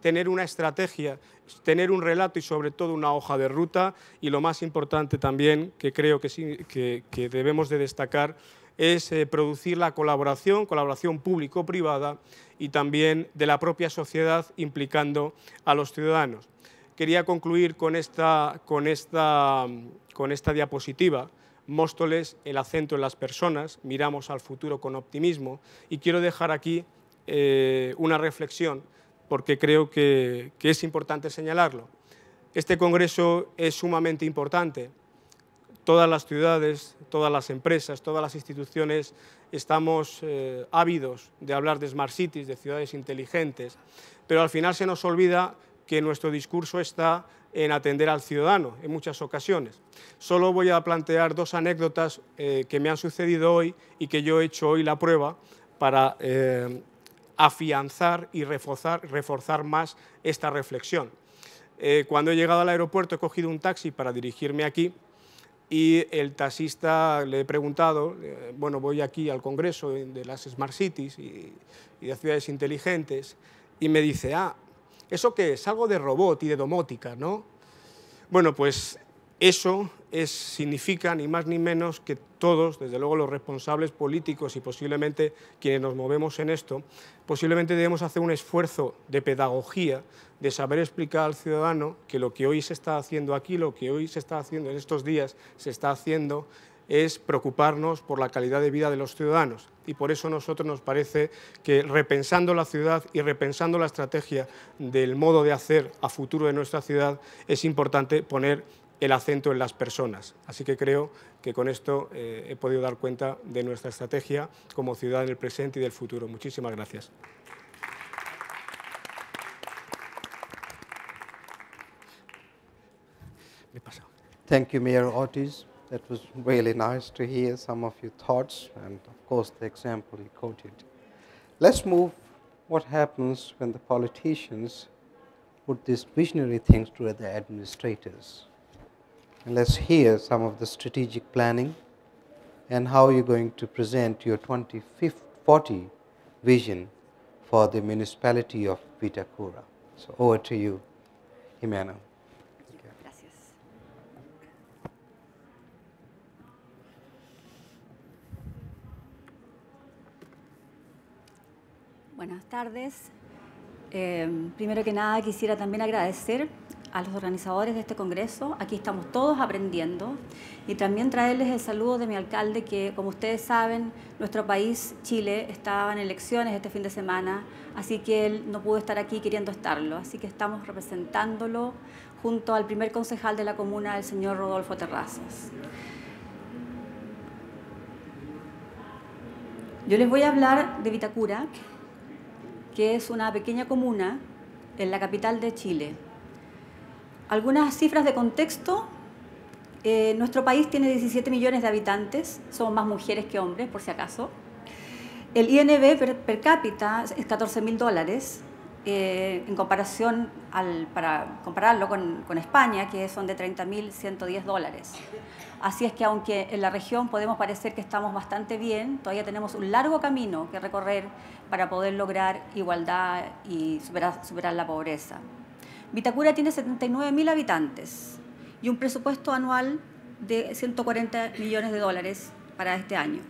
tener una estrategia, tener un relato y sobre todo una hoja de ruta y lo más importante también que creo que, debemos de destacar es eh, producir la colaboración, colaboración público-privada y también de la propia sociedad implicando a los ciudadanos. Quería concluir con esta diapositiva. Móstoles, el acento en las personas, miramos al futuro con optimismo y quiero dejar aquí eh, una reflexión porque creo que, es importante señalarlo. Este congreso es sumamente importante. Todas las ciudades, todas las empresas, todas las instituciones estamos eh, ávidos de hablar de smart cities, de ciudades inteligentes, pero al final se nos olvida que nuestro discurso está en atender al ciudadano en muchas ocasiones. Solo voy a plantear dos anécdotas eh, que me han sucedido hoy y que yo he hecho hoy la prueba para eh, afianzar y reforzar, reforzar, más esta reflexión. Eh, cuando he llegado al aeropuerto he cogido un taxi para dirigirme aquí y el taxista le he preguntado, bueno, voy aquí al Congreso de las Smart Cities y, y de Ciudades Inteligentes, y me dice, ah, ¿Eso qué es? Algo de robot y de domótica, ¿no? Bueno, pues eso significa ni más ni menos que todos, desde luego los responsables políticos y posiblemente quienes nos movemos en esto, posiblemente debemos hacer un esfuerzo de pedagogía, de saber explicar al ciudadano que lo que hoy se está haciendo aquí, lo que hoy se está haciendo en estos días, se está haciendo es preocuparnos por la calidad de vida de los ciudadanos y por eso nosotros nos parece que repensando la ciudad y repensando la estrategia del modo de hacer a futuro de nuestra ciudad es importante poner el acento en las personas. Así que creo que con esto eh, he podido dar cuenta de nuestra estrategia como ciudad del presente y del futuro. Muchísimas gracias. Ortiz. That was really nice to hear some of your thoughts and, of course, the example you quoted. Let's move what happens when the politicians put these visionary things to the administrators. And let's hear some of the strategic planning and how you're going to present your 2040 vision for the municipality of Vitacura. So over to you, Jimena. tardes. Em, primero que nada quisiera también agradecer a los organizadores de este congreso. Aquí estamos todos aprendiendo y también traerles el saludo de mi alcalde que, como ustedes saben, nuestro país, Chile, estaba en elecciones este fin de semana, así que él no pudo estar aquí queriendo estarlo. Así que estamos representándolo junto al primer concejal de la comuna, el señor Rodolfo Terrazas. Yo les voy a hablar de Vitacura, que es una pequeña comuna en la capital de Chile. Algunas cifras de contexto. Eh, nuestro país tiene 17 millones de habitantes, son más mujeres que hombres, por si acaso. El INB per, cápita es 14 mil dólares, eh, en comparación para compararlo con, con España, que son de 30.110 dólares. Así es que aunque en la región podemos parecer que estamos bastante bien, todavía tenemos un largo camino que recorrer para poder lograr igualdad y superar, la pobreza. Vitacura tiene 79.000 habitantes y un presupuesto anual de 140 millones de dólares para este año.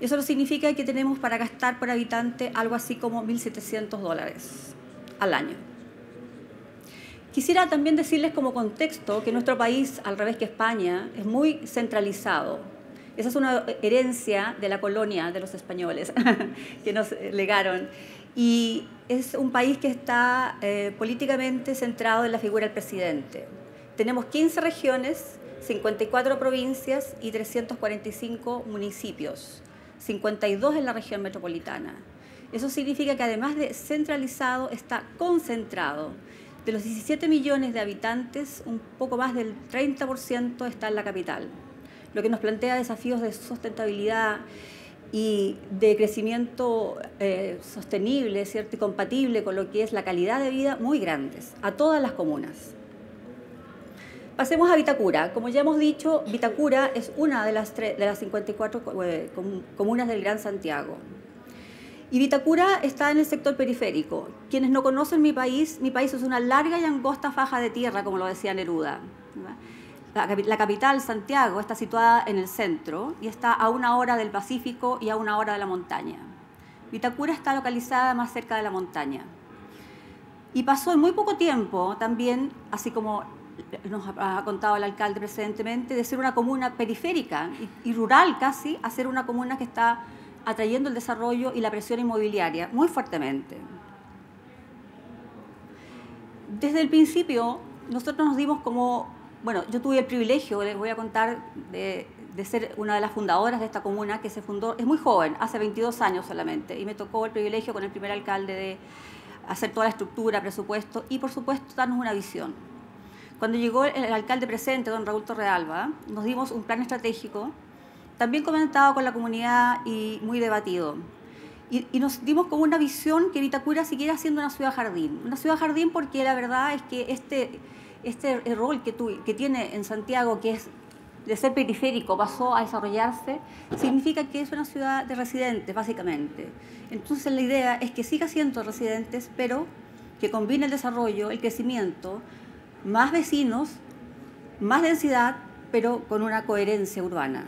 Eso significa que tenemos para gastar por habitante algo así como 1.700 dólares al año. Quisiera también decirles como contexto que nuestro país, al revés que España, es muy centralizado. Esa es una herencia de la colonia de los españoles que nos legaron. Y es un país que está eh, políticamente centrado en la figura del presidente. Tenemos 15 regiones, 54 provincias y 345 municipios, 52 en la región metropolitana. Eso significa que además de centralizado, está concentrado. De los 17 millones de habitantes, un poco más del 30% está en la capital, lo que nos plantea desafíos de sustentabilidad y de crecimiento eh, sostenible, ¿cierto? Y compatible con lo que es la calidad de vida muy grandes a todas las comunas. Pasemos a Vitacura. Como ya hemos dicho, Vitacura es una de las 54 eh, comunas del Gran Santiago. Y Vitacura está en el sector periférico. Quienes no conocen mi país, mi país es una larga y angosta faja de tierra, como lo decía Neruda. La, capital, Santiago, está situada en el centro y está a una hora del Pacífico y a una hora de la montaña. Vitacura está localizada más cerca de la montaña. Y pasó en muy poco tiempo también, así como nos ha contado el alcalde precedentemente, de ser una comuna periférica y rural casi, a ser una comuna que está atrayendo el desarrollo y la presión inmobiliaria muy fuertemente. Desde el principio, nosotros nos dimos como, bueno, yo tuve el privilegio, les voy a contar, de, de ser una de las fundadoras de esta comuna que se fundó, es muy joven, hace 22 años solamente, y me tocó el privilegio con el primer alcalde de hacer toda la estructura, presupuesto y por supuesto darnos una visión. Cuando llegó el, el alcalde presente, don Raúl Torrealba, nos dimos un plan estratégico también comentado con la comunidad y muy debatido. Y, nos dimos como una visión que Vitacura siguiera siendo una ciudad jardín. Una ciudad jardín porque la verdad es que este, este rol que, que tiene en Santiago, que es de ser periférico pasó a desarrollarse, significa que es una ciudad de residentes, básicamente. Entonces la idea es que siga siendo residentes, pero que combine el desarrollo, el crecimiento, más vecinos, más densidad, pero con una coherencia urbana.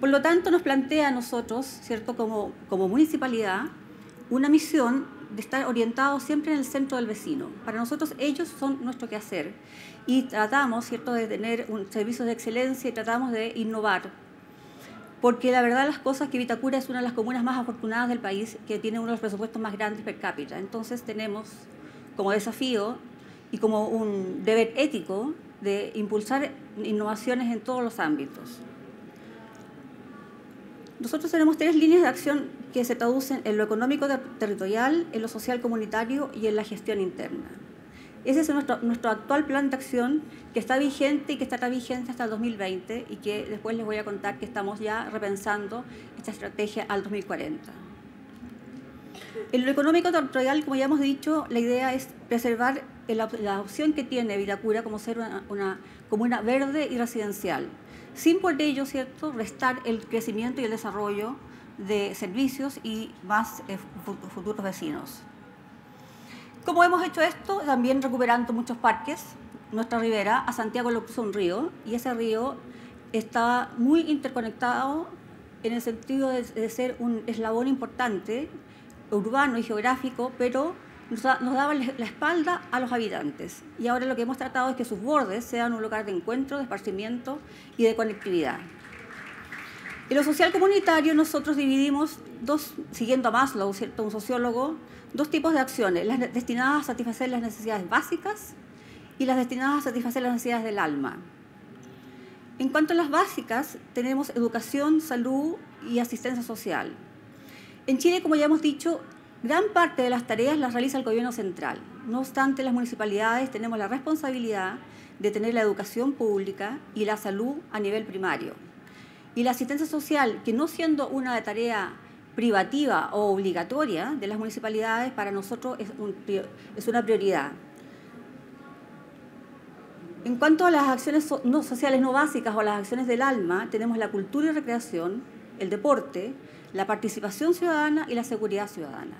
Por lo tanto, nos plantea a nosotros, ¿cierto? Como, municipalidad, una misión de estar orientado siempre en el centro del vecino. Para nosotros ellos son nuestro quehacer y tratamos, ¿cierto?, de tener un, servicios de excelencia y tratamos de innovar. Porque la verdad las cosas que Vitacura es una de las comunas más afortunadas del país, que tiene uno de los presupuestos más grandes per cápita. Entonces tenemos como desafío y como un deber ético de impulsar innovaciones en todos los ámbitos. Nosotros tenemos tres líneas de acción que se traducen en lo económico territorial, en lo social comunitario y en la gestión interna. Ese es nuestro, actual plan de acción que está vigente y que estará vigente hasta el 2020 y que después les voy a contar que estamos ya repensando esta estrategia al 2040. En lo económico territorial, como ya hemos dicho, la idea es preservar la, opción que tiene Vitacura como ser una, una comuna verde y residencial sin por ello, ¿cierto?, restar el crecimiento y el desarrollo de servicios y más eh, futuros vecinos. Como hemos hecho esto? También recuperando muchos parques. Nuestra ribera, a Santiago lo puso un río y ese río está muy interconectado en el sentido de ser un eslabón importante urbano y geográfico, pero nos, daba la espalda a los habitantes. Y ahora lo que hemos tratado es que sus bordes sean un lugar de encuentro, de esparcimiento y de conectividad. En lo social comunitario nosotros dividimos dos, siguiendo a Maslow, ¿cierto? un sociólogo, dos tipos de acciones, las destinadas a satisfacer las necesidades básicas y las destinadas a satisfacer las necesidades del alma. En cuanto a las básicas, tenemos educación, salud y asistencia social. En Chile, como ya hemos dicho, Gran parte de las tareas las realiza el gobierno central. No obstante, las municipalidades tenemos la responsabilidad de tener la educación pública y la salud a nivel primario. Y la asistencia social, que no siendo una tarea privativa o obligatoria de las municipalidades, para nosotros es, una prioridad. En cuanto a las acciones no sociales no básicas o las acciones del alma, tenemos la cultura y recreación, el deporte, la participación ciudadana y la seguridad ciudadana.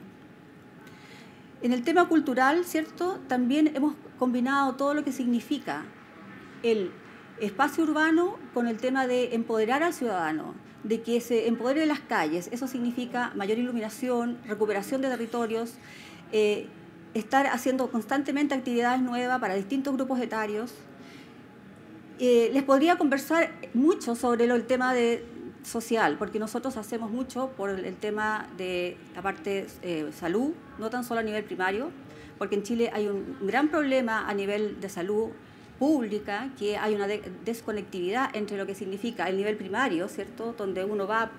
En el tema cultural, ¿cierto? También hemos combinado todo lo que significa el espacio urbano con el tema de empoderar al ciudadano, de que se empodere las calles. Eso significa mayor iluminación, recuperación de territorios, eh, estar haciendo constantemente actividades nuevas para distintos grupos etarios. Eh, les podría conversar mucho sobre el tema de social, porque nosotros hacemos mucho por el tema de la parte eh, salud, no tan solo a nivel primario, porque en Chile hay un gran problema a nivel de salud pública, que hay una desconectividad entre lo que significa el nivel primario, ¿cierto? Donde uno va,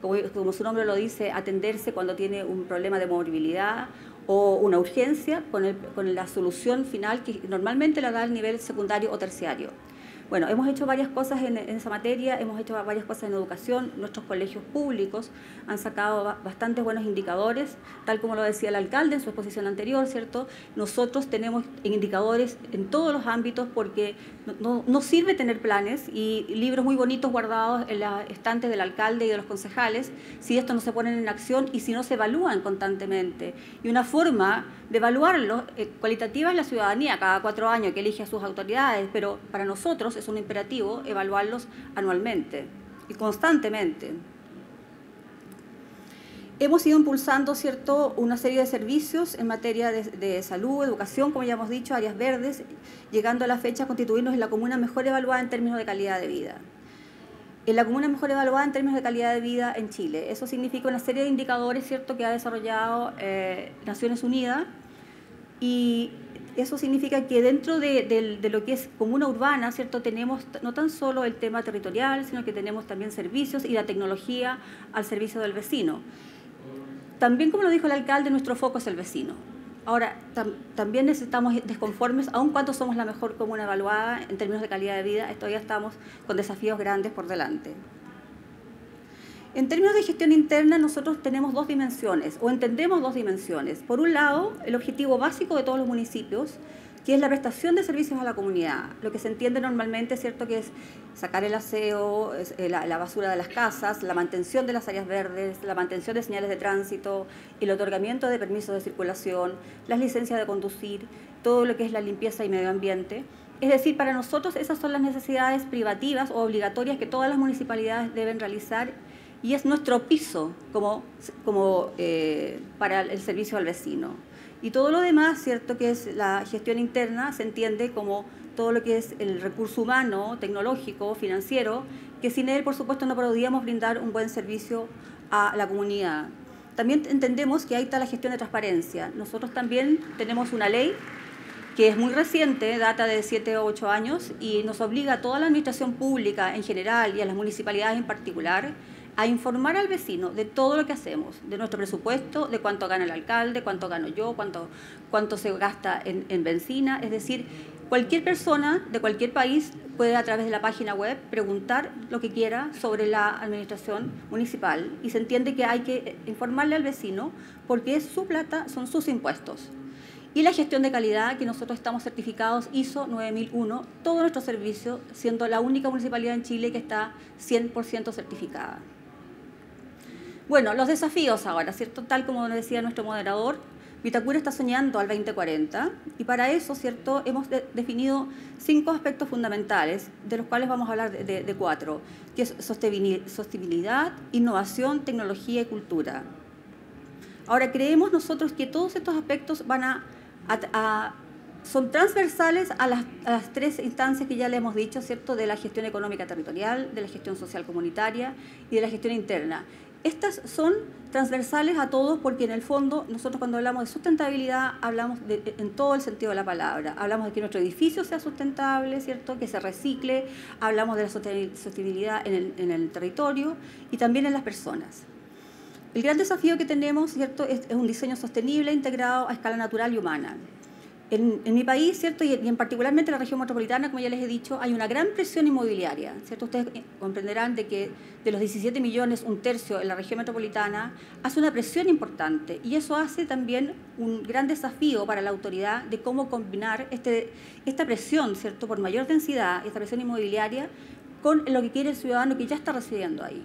como, su nombre lo dice, a atenderse cuando tiene un problema de movilidad o una urgencia, con, con la solución final que normalmente la da el nivel secundario o terciario. Bueno, hemos hecho varias cosas en, esa materia, hemos hecho varias cosas en educación, nuestros colegios públicos han sacado bastantes buenos indicadores, tal como lo decía el alcalde en su exposición anterior, ¿cierto? Nosotros tenemos indicadores en todos los ámbitos porque no, sirve tener planes y libros muy bonitos guardados en las estantes del alcalde y de los concejales si estos no se ponen en acción y si no se evalúan constantemente. Y una forma de evaluarlos eh, cualitativa es la ciudadanía, cada cuatro años que elige a sus autoridades, pero para nosotros es un imperativo evaluarlos anualmente y constantemente. Hemos ido impulsando ¿cierto? una serie de servicios en materia de, salud, educación, como ya hemos dicho, áreas verdes, llegando a la fecha a constituirnos en la comuna mejor evaluada en términos de calidad de vida. En la comuna mejor evaluada en términos de calidad de vida en Chile. Eso significa una serie de indicadores ¿cierto? que ha desarrollado eh, Naciones Unidas y eso significa que dentro de, lo que es comuna urbana, ¿cierto? Tenemos no tan solo el tema territorial, sino que tenemos también servicios y la tecnología al servicio del vecino. También, como lo dijo el alcalde, nuestro foco es el vecino. Ahora, también necesitamos desconformes, aun cuando somos la mejor comuna evaluada en términos de calidad de vida, todavía estamos con desafíos grandes por delante. En términos de gestión interna, nosotros tenemos dos dimensiones, o entendemos dos dimensiones. Por un lado, el objetivo básico de todos los municipios, que es la prestación de servicios a la comunidad. Lo que se entiende normalmente, ¿cierto?, que es sacar el aseo, eh, la, basura de las casas, la mantención de las áreas verdes, la mantención de señales de tránsito, el otorgamiento de permisos de circulación, las licencias de conducir, todo lo que es la limpieza y medio ambiente. Es decir, para nosotros esas son las necesidades privativas o obligatorias que todas las municipalidades deben realizar y es nuestro piso como, eh, para el servicio al vecino. Y todo lo demás, ¿cierto? Que es la gestión interna, se entiende como todo lo que es el recurso humano, tecnológico, financiero, que sin él, por supuesto, no podríamos brindar un buen servicio a la comunidad. También entendemos que ahí está la gestión de transparencia. Nosotros también tenemos una ley que es muy reciente, data de 7 o 8 años, y nos obliga a toda la administración pública en general y a las municipalidades en particular a informar al vecino de todo lo que hacemos, de nuestro presupuesto, de cuánto gana el alcalde, cuánto gano yo, cuánto, se gasta en, en benzina. Es decir, cualquier persona de cualquier país puede a través de la página web preguntar lo que quiera sobre la administración municipal y se entiende que hay que eh, informarle al vecino porque es su plata, son sus impuestos. Y la gestión de calidad, que nosotros estamos certificados ISO 9001, todo nuestro servicio, siendo la única municipalidad en Chile que está 100% certificada. Bueno, los desafíos ahora, ¿cierto? Tal como decía nuestro moderador, Vitacura está soñando al 2040 y para eso, ¿cierto? Hemos definido cinco aspectos fundamentales, de los cuales vamos a hablar de, cuatro, que es sostenibilidad, innovación, tecnología y cultura. Ahora, creemos nosotros que todos estos aspectos van a, son transversales a las, a las, tres instancias que ya le hemos dicho, ¿cierto? De la gestión económica territorial, de la gestión social comunitaria y de la gestión interna. Estas son transversales a todos porque en el fondo nosotros cuando hablamos de sustentabilidad hablamos e, en todo el sentido de la palabra. Hablamos de que nuestro edificio sea sustentable, ¿cierto? Que se recicle, hablamos de la sostenibilidad en el, territorio y también en las personas. El gran desafío que tenemos, ¿cierto? es un diseño sostenible integrado a escala natural y humana en, mi país, ¿cierto? Y, en particularmente en la región metropolitana, como ya les he dicho, hay una gran presión inmobiliaria, Ustedes eh, comprenderán de que de los 17 millones, un tercio en la región metropolitana hace una presión importante y eso hace también un gran desafío para la autoridad de cómo combinar este, esta presión, ¿cierto? Por mayor densidad, esta presión inmobiliaria, con lo que quiere el ciudadano que ya está residiendo ahí.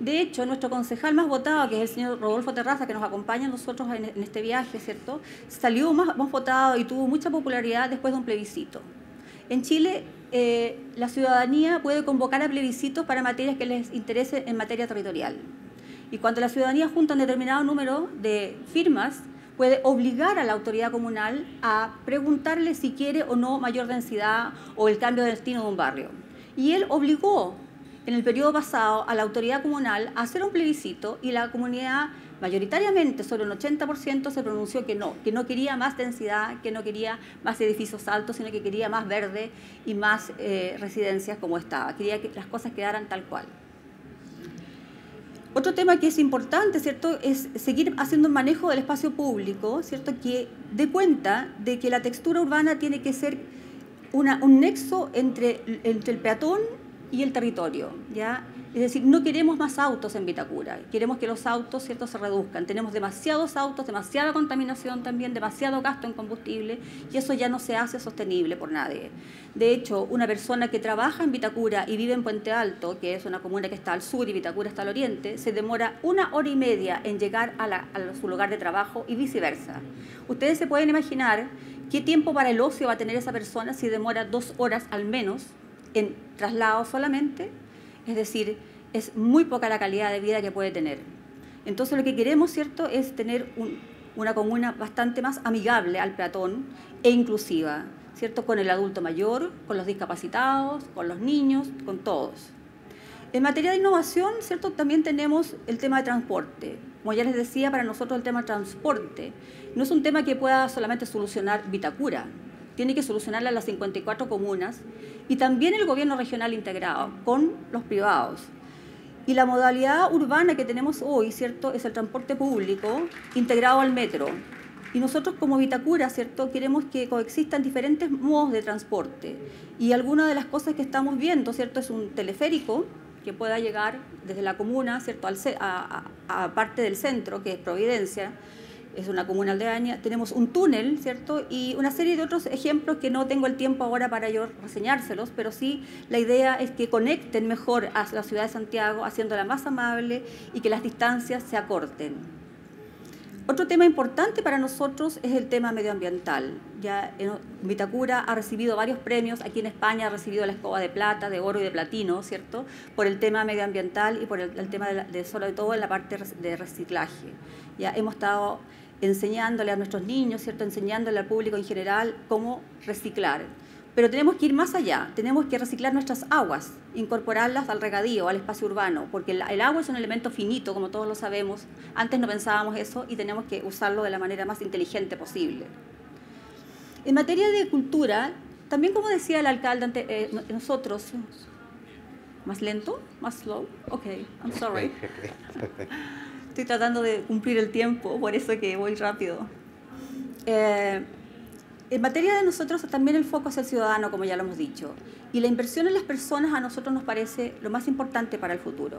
De hecho, nuestro concejal más votado, que es el señor Rodolfo Terraza, que nos acompaña nosotros en, este viaje, ¿cierto? Salió más, votado y tuvo mucha popularidad después de un plebiscito. En Chile, eh, la ciudadanía puede convocar a plebiscitos para materias que les interese en materia territorial. Y cuando la ciudadanía junta un determinado número de firmas, puede obligar a la autoridad comunal a preguntarle si quiere o no mayor densidad o el cambio de destino de un barrio. Y él obligó en el periodo pasado a la autoridad comunal hacer un plebiscito y la comunidad mayoritariamente, sobre un 80%, se pronunció que no, que no quería más densidad, que no quería más edificios altos, sino que quería más verde y más eh, residencias como estaba. Quería que las cosas quedaran tal cual. Otro tema que es importante, ¿cierto?, es seguir haciendo un manejo del espacio público, ¿cierto?, que dé cuenta de que la textura urbana tiene que ser un nexo entre el peatón y el territorio, ¿ya? Es decir, no queremos más autos en Vitacura, queremos que los autos ¿cierto? se reduzcan. Tenemos demasiados autos, demasiada contaminación también, demasiado gasto en combustible y eso ya no se hace sostenible por nadie. De hecho, una persona que trabaja en Vitacura y vive en Puente Alto, que es una comuna que está al sur y Vitacura está al oriente, se demora una hora y media en llegar a, a su lugar de trabajo y viceversa. Ustedes se pueden imaginar qué tiempo para el ocio va a tener esa persona si demora dos horas al menos en traslado solamente, es decir, es muy poca la calidad de vida que puede tener. Entonces lo que queremos, ¿cierto?, es tener una comuna bastante más amigable al peatón e inclusiva, ¿cierto?, con el adulto mayor, con los discapacitados, con los niños, con todos. En materia de innovación, ¿cierto? También tenemos el tema de transporte. Como ya les decía, para nosotros el tema de transporte no es un tema que pueda solamente solucionar Vitacura, tiene que solucionarla las 54 comunas y también el gobierno regional integrado con los privados. Y la modalidad urbana que tenemos hoy, ¿cierto?, es el transporte público integrado al metro. Y nosotros como Vitacura, ¿cierto?, queremos que coexistan diferentes modos de transporte. Y alguna de las cosas que estamos viendo, ¿cierto?, es un teleférico que pueda llegar desde la comuna, ¿cierto?, a parte del centro, que es Providencia, es una comuna aldeaña, tenemos un túnel, ¿cierto? Y una serie de otros ejemplos que no tengo el tiempo ahora para yo reseñárselos, pero sí la idea es que conecten mejor a la ciudad de Santiago, haciéndola más amable y que las distancias se acorten. Otro tema importante para nosotros es el tema medioambiental. Ya eh, Vitacura ha recibido varios premios, aquí en España ha recibido la escoba de plata, de oro y de platino, ¿cierto? Por el tema medioambiental y por el, tema de, de, sobre todo en la parte de reciclaje. Ya hemos estado enseñándole a nuestros niños, ¿cierto? enseñándole al público en general cómo reciclar. Pero tenemos que ir más allá, tenemos que reciclar nuestras aguas, incorporarlas al regadío, al espacio urbano, porque el, agua es un elemento finito, como todos lo sabemos. Antes no pensábamos eso y tenemos que usarlo de la manera más inteligente posible. En materia de cultura, también como decía el alcalde ante, eh, nosotros, más lento, más slow, ok, I'm sorry. Estoy tratando de cumplir el tiempo, por eso que voy rápido. Eh, en materia de nosotros, también el foco es el ciudadano, como ya lo hemos dicho. Y la inversión en las personas a nosotros nos parece lo más importante para el futuro.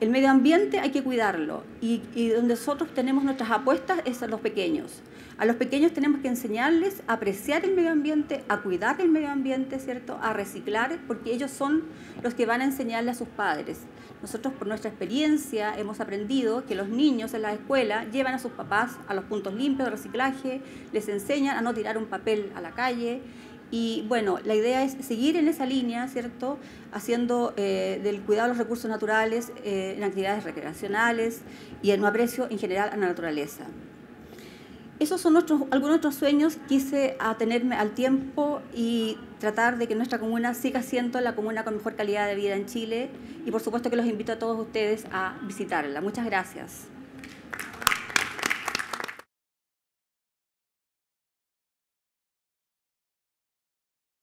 El medio ambiente hay que cuidarlo y, y, donde nosotros tenemos nuestras apuestas es a los pequeños. A los pequeños tenemos que enseñarles a apreciar el medio ambiente, a cuidar el medio ambiente, ¿cierto? A reciclar, porque ellos son los que van a enseñarle a sus padres. Nosotros por nuestra experiencia hemos aprendido que los niños en la escuela llevan a sus papás a los puntos limpios de reciclaje, les enseñan a no tirar un papel a la calle y bueno, la idea es seguir en esa línea, ¿cierto? Haciendo eh, del cuidado de los recursos naturales eh, en actividades recreacionales y en un aprecio en general a la naturaleza. Esos son otros, algunos otros sueños. Quise atenerme al tiempo y tratar de que nuestra comuna siga siendo la comuna con mejor calidad de vida en Chile. Y por supuesto que los invito a todos ustedes a visitarla. Muchas gracias.